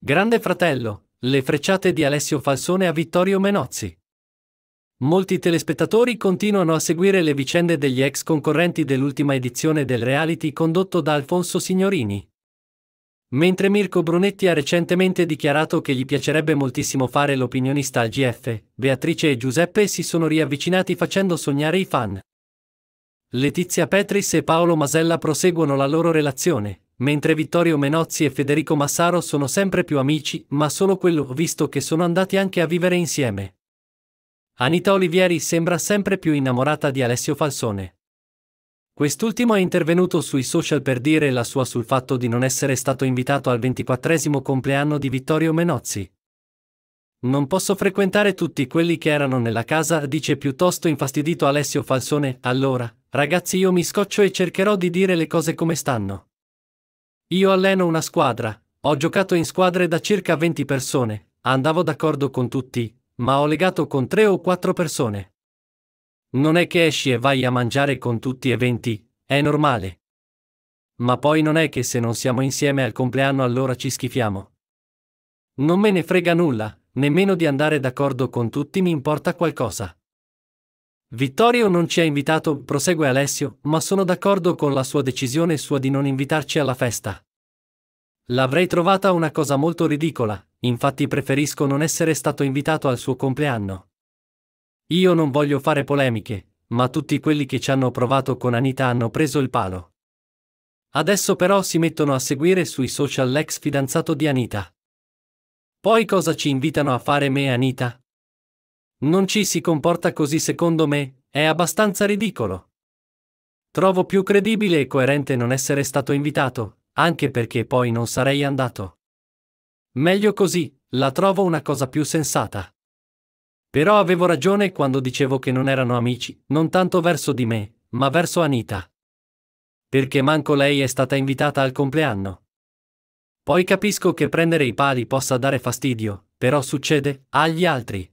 Grande fratello, le frecciate di Alessio Falsone a Vittorio Menozzi. Molti telespettatori continuano a seguire le vicende degli ex concorrenti dell'ultima edizione del reality condotto da Alfonso Signorini. Mentre Mirko Brunetti ha recentemente dichiarato che gli piacerebbe moltissimo fare l'opinionista al GF, Beatrice e Giuseppe si sono riavvicinati facendo sognare i fan. Letizia Petris e Paolo Masella proseguono la loro relazione, mentre Vittorio Menozzi e Federico Massaro sono sempre più amici, ma solo quello visto che sono andati anche a vivere insieme. Anita Olivieri sembra sempre più innamorata di Alessio Falsone. Quest'ultimo è intervenuto sui social per dire la sua sul fatto di non essere stato invitato al 24 compleanno di Vittorio Menozzi. Non posso frequentare tutti quelli che erano nella casa, dice piuttosto infastidito Alessio Falsone. Allora, ragazzi, io mi scoccio e cercherò di dire le cose come stanno. Io alleno una squadra, ho giocato in squadre da circa 20 persone, andavo d'accordo con tutti, ma ho legato con 3 o 4 persone. Non è che esci e vai a mangiare con tutti e 20, è normale. Ma poi non è che se non siamo insieme al compleanno allora ci schifiamo. Non me ne frega nulla, nemmeno di andare d'accordo con tutti mi importa qualcosa. Vittorio non ci ha invitato, prosegue Alessio, ma sono d'accordo con la sua decisione sua di non invitarci alla festa. L'avrei trovata una cosa molto ridicola, infatti preferisco non essere stato invitato al suo compleanno. Io non voglio fare polemiche, ma tutti quelli che ci hanno provato con Anita hanno preso il palo. Adesso però si mettono a seguire sui social l'ex fidanzato di Anita. Poi cosa ci invitano a fare me e Anita? Non ci si comporta così secondo me, è abbastanza ridicolo. Trovo più credibile e coerente non essere stato invitato, anche perché poi non sarei andato. Meglio così, la trovo una cosa più sensata. Però avevo ragione quando dicevo che non erano amici, non tanto verso di me, ma verso Anita. Perché manco lei è stata invitata al compleanno. Poi capisco che prendere i pali possa dare fastidio, però succede agli altri.